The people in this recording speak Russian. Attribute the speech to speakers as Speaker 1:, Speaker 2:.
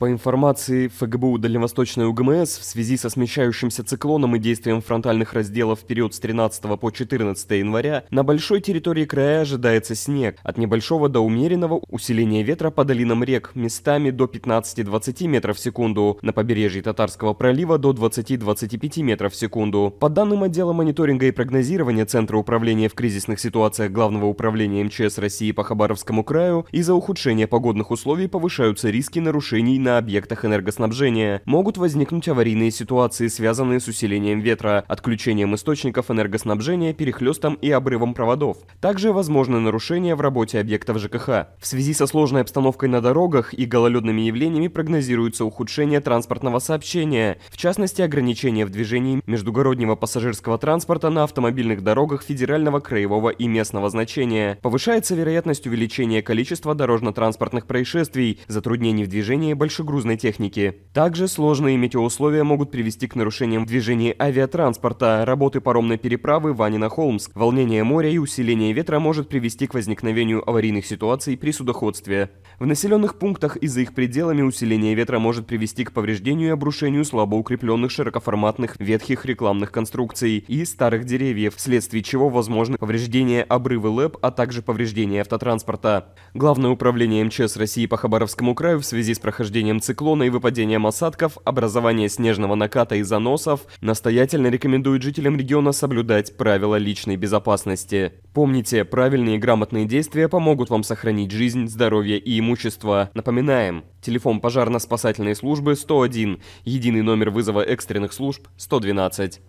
Speaker 1: По информации ФГБУ Дальневосточной УГМС, в связи со смещающимся циклоном и действием фронтальных разделов в период с 13 по 14 января на большой территории края ожидается снег, от небольшого до умеренного усиление ветра по долинам рек местами до 15-20 метров в секунду, на побережье Татарского пролива до 20-25 метров в секунду. По данным отдела мониторинга и прогнозирования Центра управления в кризисных ситуациях Главного управления МЧС России по Хабаровскому краю, из-за ухудшения погодных условий повышаются риски нарушений на на объектах энергоснабжения. Могут возникнуть аварийные ситуации, связанные с усилением ветра, отключением источников энергоснабжения, перехлестом и обрывом проводов. Также возможны нарушения в работе объектов ЖКХ. В связи со сложной обстановкой на дорогах и гололедными явлениями прогнозируется ухудшение транспортного сообщения, в частности ограничения в движении междугороднего пассажирского транспорта на автомобильных дорогах федерального, краевого и местного значения. Повышается вероятность увеличения количества дорожно-транспортных происшествий, затруднений в движении большинства грузной техники. Также сложные метеоусловия могут привести к нарушениям движения авиатранспорта, работы паромной переправы Ванина-Холмск. Волнение моря и усиление ветра может привести к возникновению аварийных ситуаций при судоходстве. В населенных пунктах и за их пределами усиление ветра может привести к повреждению и обрушению слабо укрепленных широкоформатных ветхих рекламных конструкций и старых деревьев, вследствие чего возможны повреждения обрывы ЛЭП, а также повреждения автотранспорта. Главное управление МЧС России по Хабаровскому краю в связи с прохождением влиянием циклона и выпадением осадков, образование снежного наката и заносов настоятельно рекомендуют жителям региона соблюдать правила личной безопасности. Помните, правильные и грамотные действия помогут вам сохранить жизнь, здоровье и имущество. Напоминаем, телефон пожарно-спасательной службы 101, единый номер вызова экстренных служб 112.